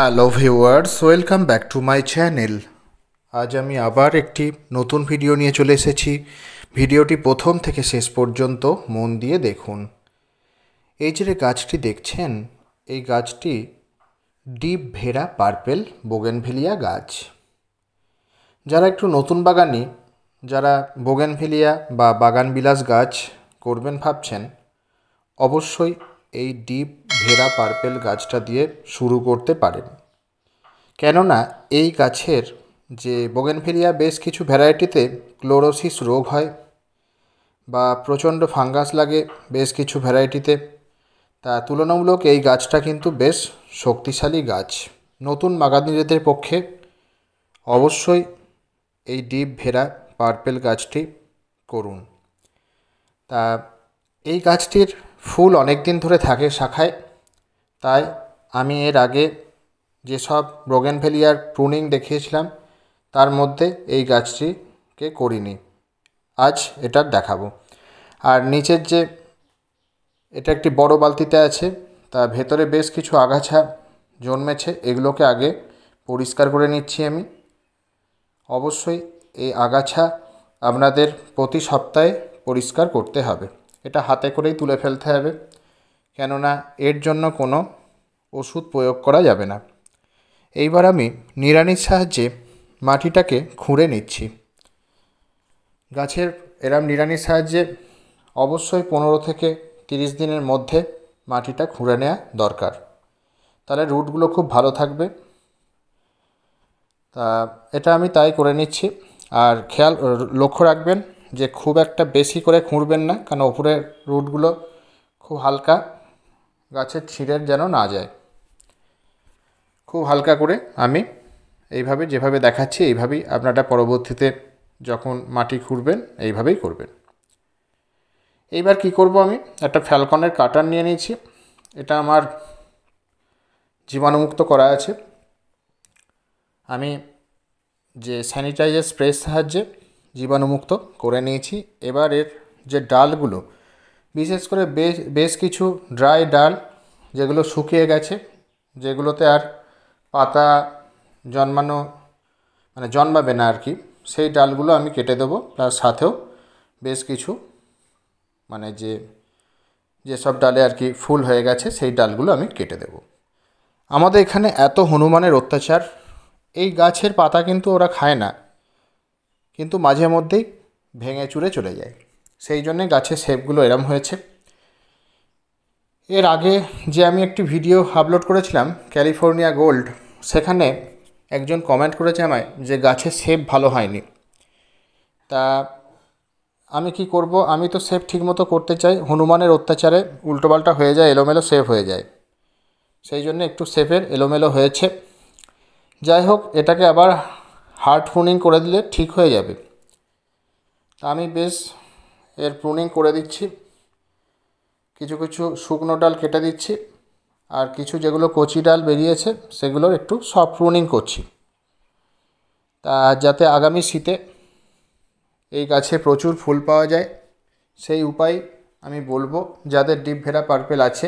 Hello viewers welcome back to my channel আজ আমি আবার একটি নতুন ভিডিও নিয়ে চলে এসেছি ভিডিওটি প্রথম থেকে শেষ পর্যন্ত মন দিয়ে দেখুন এই যে গাছটি দেখছেন এই গাছটি ডিপ ভেরা পার্পেল বোগেনভেলিয়া গাছ যারা একটু নতুন বাগানি যারা বোগেনভেলিয়া বা বাগানবিলাস গাছ করবেন ভাবছেন অবশ্যই এই ডিপ ভেরা পার্পেল গাছটা দিয়ে শুরু করতে পারেন কেননা এই গাছের যে বোগেনফেরিয়া বেশ কিছু ভ্যারাইটিতে ক্লোরোসিস রোগ হয় বা প্রচণ্ড ফাঙ্গাস লাগে বেশ কিছু ভ্যারাইটিতে তা তুলনামূলক এই গাছটা কিন্তু বেশ শক্তিশালী গাছ নতুন বাগানীদের পক্ষে অবশ্যই এই ডিপ ভেরা পার্পেল গাছটি করুন তা এই গাছটির ফুল অনেক দিন ধরে থাকে শাখায় তাই আমি এর আগে যেসব ফেলিয়ার প্রুনিং দেখিয়েছিলাম তার মধ্যে এই গাছটিকে করিনি আজ এটার দেখাবো আর নিচের যে এটা একটি বড় বালতিতে আছে তা ভেতরে বেশ কিছু আগাছা জন্মেছে এগুলোকে আগে পরিষ্কার করে নিচ্ছি আমি অবশ্যই এই আগাছা আপনাদের প্রতি সপ্তাহে পরিষ্কার করতে হবে এটা হাতে করেই তুলে ফেলতে হবে কেননা এর জন্য কোনো ওষুধ প্রয়োগ করা যাবে না এইবার আমি নিড়ানির সাহায্যে মাটিটাকে খুঁড়ে নিচ্ছি গাছের এরাম নিড়ানির সাহায্যে অবশ্যই পনেরো থেকে তিরিশ দিনের মধ্যে মাটিটা খুঁড়ে নেওয়া দরকার তাহলে রুটগুলো খুব ভালো থাকবে তা এটা আমি তাই করে নিচ্ছি আর খেয়াল লক্ষ্য রাখবেন যে খুব একটা বেশি করে খুঁড়বেন না কারণ ওপরের রুটগুলো খুব হালকা গাছের ছিঁড়ের যেন না যায় খুব হালকা করে আমি এইভাবে যেভাবে দেখাচ্ছি এইভাবেই আপনারা পরবর্তীতে যখন মাটি খুঁড়বেন এইভাবেই করবেন এইবার কি করব আমি একটা ফ্যালকনের কাটার নিয়ে নিয়েছি এটা আমার জীবাণুমুক্ত করা আছে আমি যে স্যানিটাইজার স্প্রের সাহায্যে জীবাণুমুক্ত করে নিয়েছি এবার এর যে ডালগুলো বিশেষ করে বেশ বেশ কিছু ড্রাই ডাল যেগুলো শুকিয়ে গেছে যেগুলোতে আর পাতা জন্মানো মানে জন্মাবে না আর কি সেই ডালগুলো আমি কেটে দেবো তার সাথেও বেশ কিছু মানে যে যেসব ডালে আর কি ফুল হয়ে গেছে সেই ডালগুলো আমি কেটে দেব আমাদের এখানে এত হনুমানের অত্যাচার এই গাছের পাতা কিন্তু ওরা খায় না কিন্তু মাঝে মধ্যেই ভেঙে চুরে চলে যায় সেই জন্যে গাছের শেপগুলো এরম হয়েছে এর আগে যে আমি একটি ভিডিও আপলোড করেছিলাম ক্যালিফোর্নিয়া গোল্ড সেখানে একজন কমেন্ট করেছে আমায় যে গাছের সেপ ভালো হয়নি তা আমি কি করব আমি তো সেপ ঠিকমতো করতে চাই হনুমানের অত্যাচারে উল্টোপাল্টা হয়ে যায় এলোমেলো শেপ হয়ে যায় সেই জন্য একটু শেপের এলোমেলো হয়েছে যাই হোক এটাকে আবার হার্ড প্রুনিং করে দিলে ঠিক হয়ে যাবে আমি বেশ এর প্রুনিং করে দিচ্ছি কিছু কিছু শুকনো ডাল কেটে দিচ্ছি আর কিছু যেগুলো কচি ডাল বেরিয়েছে সেগুলোর একটু সফট প্রুনিং করছি তা যাতে আগামী শীতে এই গাছে প্রচুর ফুল পাওয়া যায় সেই উপায় আমি বলবো যাদের ডিপ ভেরা পার্পেল আছে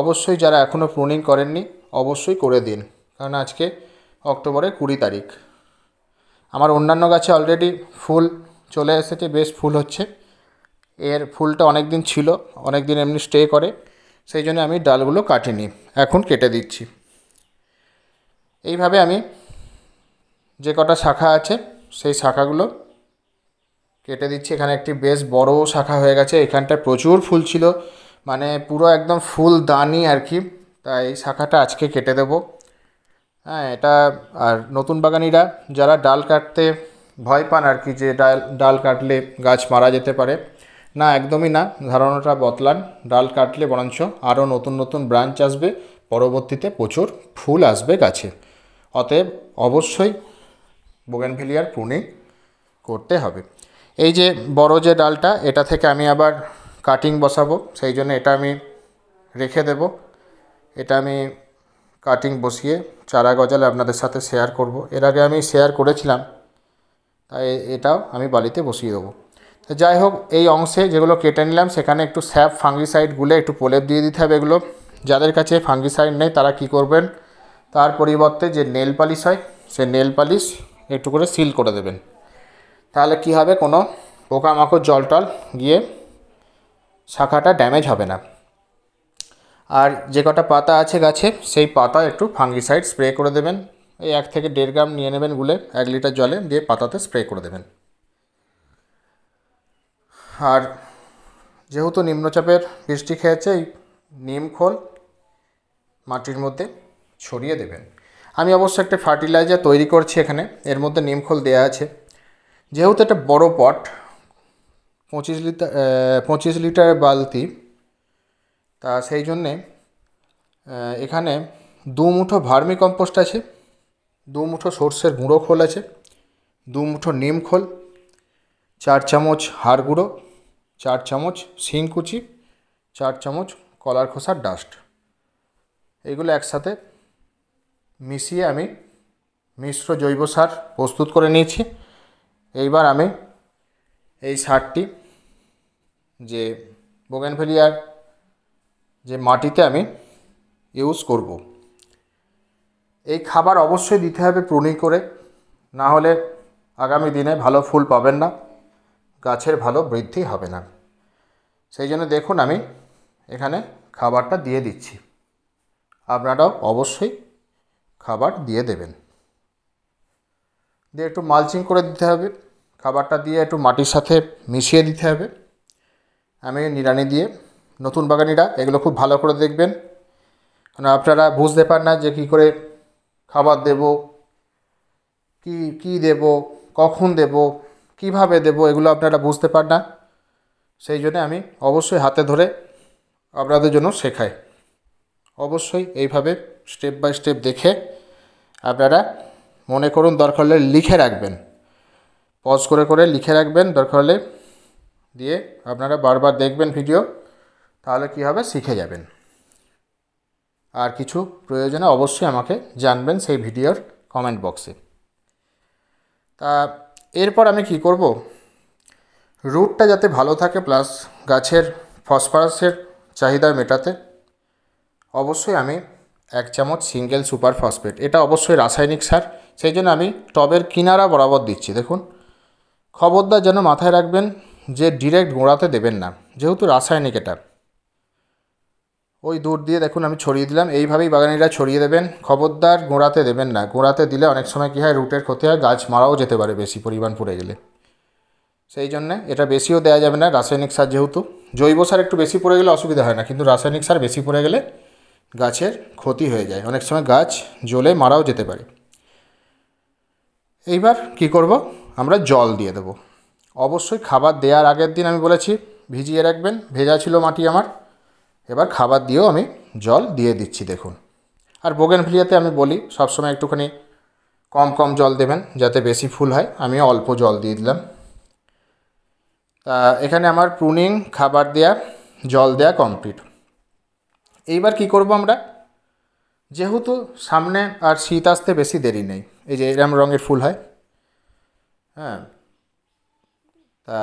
অবশ্যই যারা এখনও প্রুনিং করেননি অবশ্যই করে দিন কারণ আজকে অক্টোবরের কুড়ি তারিখ আমার অন্যান্য গাছে অলরেডি ফুল চলে এসেছে বেশ ফুল হচ্ছে এর ফুলটা অনেক দিন ছিল অনেক দিন এমনি স্টে করে সেই জন্য আমি ডালগুলো কাটিনি এখন কেটে দিচ্ছি এইভাবে আমি যে কটা শাখা আছে সেই শাখাগুলো কেটে দিচ্ছি এখানে একটি বেশ বড় শাখা হয়ে গেছে এখানটায় প্রচুর ফুল ছিল মানে পুরো একদম ফুল দানি আর কি তাই এই শাখাটা আজকে কেটে দেব হ্যাঁ এটা আর নতুন বাগানিরা যারা ডাল কাটতে ভয় পান আর কি যে ডাল ডাল কাটলে গাছ মারা যেতে পারে না একদমই না ধারণাটা বদলান ডাল কাটলে বরঞ্চ আরও নতুন নতুন ব্রাঞ্চ আসবে পরবর্তীতে প্রচুর ফুল আসবে গাছে অতএব অবশ্যই বোগেনভেলিয়ার পুনে করতে হবে এই যে বড় যে ডালটা এটা থেকে আমি আবার কাটিং বসাবো সেই জন্য এটা আমি রেখে দেব এটা আমি কাটিং বসিয়ে চারা গজালে আপনাদের সাথে শেয়ার করব এর আগে আমি শেয়ার করেছিলাম তাই এটাও আমি বালিতে বসিয়ে দেবো তো যাই হোক এই অংশে যেগুলো কেটে নিলাম সেখানে একটু স্যাপ ফাঙ্গিসাইড গুলে একটু প্রলেপ দিয়ে দিতে হবে এগুলো যাদের কাছে ফাঙ্গিসাইড নেই তারা কি করবেন তার পরিবর্তে যে নেল পালিশ হয় সে নেল পালিশ একটু করে সিল করে দেবেন তাহলে কি হবে কোনো পোকামাকড় জল টল গিয়ে শাখাটা ড্যামেজ হবে না আর যে কটা পাতা আছে গাছে সেই পাতা একটু ফাঙ্গিসাইড স্প্রে করে দেবেন এই এক থেকে দেড় গ্রাম নিয়ে নেবেন গুলে এক লিটার জলে দিয়ে পাতাতে স্প্রে করে দেবেন আর যেহেতু নিম্নচাপের বৃষ্টি খেয়েছে এই নিম খোল মাটির মধ্যে ছড়িয়ে দেবেন আমি অবশ্য একটা ফার্টিলাইজার তৈরি করছি এখানে এর মধ্যে নিমখোল দেয়া আছে যেহেতু একটা বড় পট পঁচিশ লিটার পঁচিশ লিটার বালতি তা সেই জন্যে এখানে দু মুঠো ভার্মি কম্পোস্ট আছে দু মুঠো সর্ষের গুঁড়ো খোল আছে দু মুঠো নিম খোল চার চামচ হাড় গুঁড়ো চার চামচ শিম কুচি চার চামচ কলার খোসার ডাস্ট এইগুলো একসাথে মিশিয়ে আমি মিশ্র জৈব সার প্রস্তুত করে নিয়েছি এইবার আমি এই সারটি যে বোগেনভেলিয়ার যে মাটিতে আমি ইউজ করব এই খাবার অবশ্যই দিতে হবে প্রণী করে না হলে আগামী দিনে ভালো ফুল পাবেন না গাছের ভালো বৃদ্ধি হবে না সেই জন্য দেখুন আমি এখানে খাবারটা দিয়ে দিচ্ছি আপনারাও অবশ্যই খাবার দিয়ে দেবেন দিয়ে একটু মালচিং করে দিতে হবে খাবারটা দিয়ে একটু মাটির সাথে মিশিয়ে দিতে হবে আমি নিড়ানি দিয়ে নতুন বাগানিরা এগুলো খুব ভালো করে দেখবেন কারণ আপনারা বুঝতে পার না যে কী করে খাবার দেব কি কি দেব কখন দেব কিভাবে দেব এগুলো আপনারা বুঝতে পার না সেই জন্য আমি অবশ্যই হাতে ধরে আপনাদের জন্য শেখাই অবশ্যই এইভাবে স্টেপ বাই স্টেপ দেখে আপনারা মনে করুন দরকার হলে লিখে রাখবেন পজ করে করে লিখে রাখবেন দরকার হলে দিয়ে আপনারা বারবার দেখবেন ভিডিও তাহলে কি হবে শিখে যাবেন আর কিছু প্রয়োজনে অবশ্যই আমাকে জানবেন সেই ভিডিওর কমেন্ট বক্সে তা এরপর আমি কি করব রুটটা যাতে ভালো থাকে প্লাস গাছের ফসফরাসের চাহিদা মেটাতে অবশ্যই আমি এক চামচ সিঙ্গেল সুপার ফসফেট এটা অবশ্যই রাসায়নিক সার সেই জন্য আমি টবের কিনারা বরাবর দিচ্ছি দেখুন খবরদার যেন মাথায় রাখবেন যে ডিরেক্ট গোড়াতে দেবেন না যেহেতু রাসায়নিক এটা ওই দূর দিয়ে দেখুন আমি ছড়িয়ে দিলাম এইভাবেই বাগানিরা ছড়িয়ে দেবেন খবরদার গোড়াতে দেবেন না গোড়াতে দিলে অনেক সময় কী হয় রুটের ক্ষতি হয় গাছ মারাও যেতে পারে বেশি পরিমাণ পড়ে গেলে সেই জন্যে এটা বেশিও দেওয়া যাবে না রাসায়নিক সার যেহেতু জৈব সার একটু বেশি পড়ে গেলে অসুবিধা হয় না কিন্তু রাসায়নিক সার বেশি পড়ে গেলে গাছের ক্ষতি হয়ে যায় অনেক সময় গাছ জ্বলে মারাও যেতে পারে এইবার কি করব আমরা জল দিয়ে দেব অবশ্যই খাবার দেওয়ার আগের দিন আমি বলেছি ভিজিয়ে রাখবেন ভেজা ছিল মাটি আমার এবার খাবার দিয়েও আমি জল দিয়ে দিচ্ছি দেখুন আর বোগেনভিলিয়াতে আমি বলি সবসময় একটুখানি কম কম জল দেবেন যাতে বেশি ফুল হয় আমি অল্প জল দিয়ে দিলাম তা এখানে আমার প্রুনিং খাবার দেয়া জল দেয়া কমপ্লিট এইবার কি করব আমরা যেহেতু সামনে আর শীত আসতে বেশি দেরি নেই এই যে এরম রঙের ফুল হয় হ্যাঁ তা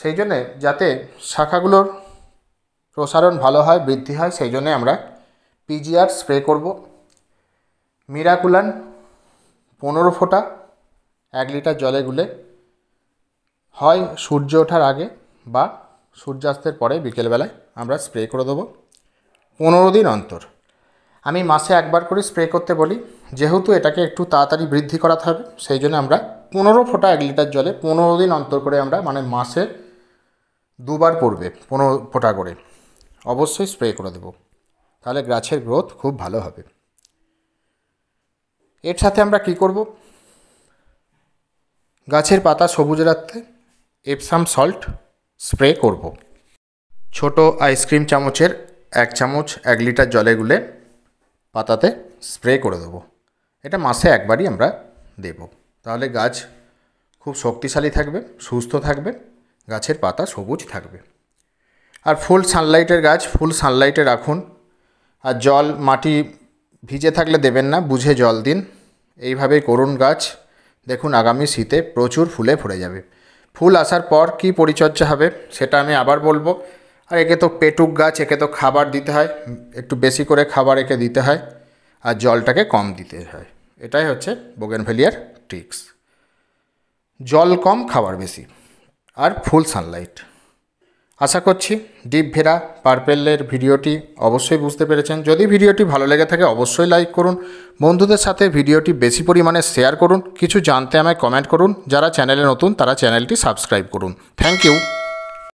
সেই জন্যে যাতে শাখাগুলোর প্রসারণ ভালো হয় বৃদ্ধি হয় সেই জন্যে আমরা পিজিআর স্প্রে করব মিরাকুলান পনেরো ফোঁটা এক লিটার জলে গুলে হয় সূর্য ওঠার আগে বা সূর্যাস্তের পরে বিকেলবেলায় আমরা স্প্রে করে দেবো পনেরো দিন অন্তর আমি মাসে একবার করে স্প্রে করতে বলি যেহেতু এটাকে একটু তাড়াতাড়ি বৃদ্ধি করাতে হবে সেই জন্য আমরা পনেরো ফোঁটা এক লিটার জলে পনেরো দিন অন্তর করে আমরা মানে মাসে দুবার পড়বে পনেরো ফোঁটা করে অবশ্যই স্প্রে করে দেবো তাহলে গাছের গ্রোথ খুব ভালো হবে এর সাথে আমরা কি করব গাছের পাতা সবুজ রাখতে এপসাম সল্ট স্প্রে করব। ছোট আইসক্রিম চামচের এক চামচ এক লিটার জলে গুলে পাতাতে স্প্রে করে দেবো এটা মাসে একবারই আমরা দেব তাহলে গাছ খুব শক্তিশালী থাকবে সুস্থ থাকবে গাছের পাতা সবুজ থাকবে আর ফুল সানলাইটের গাছ ফুল সানলাইটে রাখুন আর জল মাটি ভিজে থাকলে দেবেন না বুঝে জল দিন এইভাবেই করুন গাছ দেখুন আগামী শীতে প্রচুর ফুলে ভরে যাবে ফুল আসার পর কি পরিচর্যা হবে সেটা আমি আবার বলবো আর একে তো পেটুক গাছ একে তো খাবার দিতে হয় একটু বেশি করে খাবার একে দিতে হয় আর জলটাকে কম দিতে হয় এটাই হচ্ছে বোগেনভেলিয়ার ট্রিক্স জল কম খাবার বেশি আর ফুল সানলাইট আশা করছি ডিপ ভেরা পার্পেলের ভিডিওটি অবশ্যই বুঝতে পেরেছেন যদি ভিডিওটি ভালো লেগে থাকে অবশ্যই লাইক করুন বন্ধুদের সাথে ভিডিওটি বেশি পরিমাণে শেয়ার করুন কিছু জানতে আমায় কমেন্ট করুন যারা চ্যানেলে নতুন তারা চ্যানেলটি সাবস্ক্রাইব করুন থ্যাংক ইউ